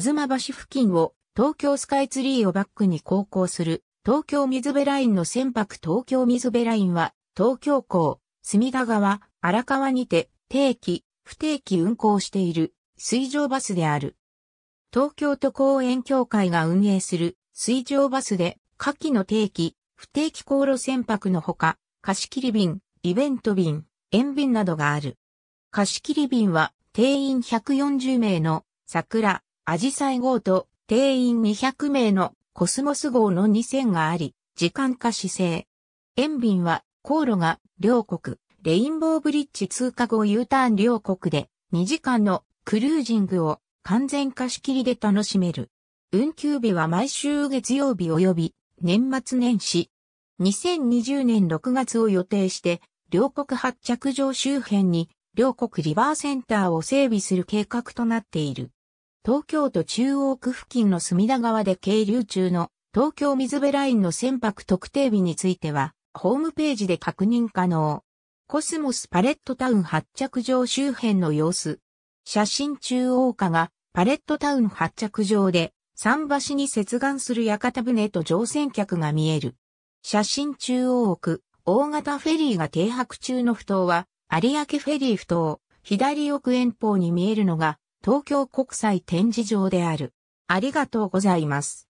東橋付近を東京スカイツリーをバックに航行する東京水辺ラインの船舶東京水辺ラインは東京港、隅田川、荒川にて定期、不定期運行している水上バスである。東京都公園協会が運営する水上バスで下記の定期、不定期航路船舶のほか、貸切便、イベント便、塩便などがある。貸切便は定員140名の桜、アジサイ号と定員200名のコスモス号の2線があり、時間化姿勢。エンビンは航路が両国、レインボーブリッジ通過後 U ターン両国で2時間のクルージングを完全貸し切りで楽しめる。運休日は毎週月曜日及び年末年始。2020年6月を予定して、両国発着場周辺に両国リバーセンターを整備する計画となっている。東京都中央区付近の隅田川で係留中の東京水辺ラインの船舶特定日については、ホームページで確認可能。コスモスパレットタウン発着場周辺の様子。写真中央下がパレットタウン発着場で桟橋に接岸する屋形船と乗船客が見える。写真中央区、大型フェリーが停泊中の不頭は、有明フェリー不頭、左奥遠方に見えるのが、東京国際展示場である。ありがとうございます。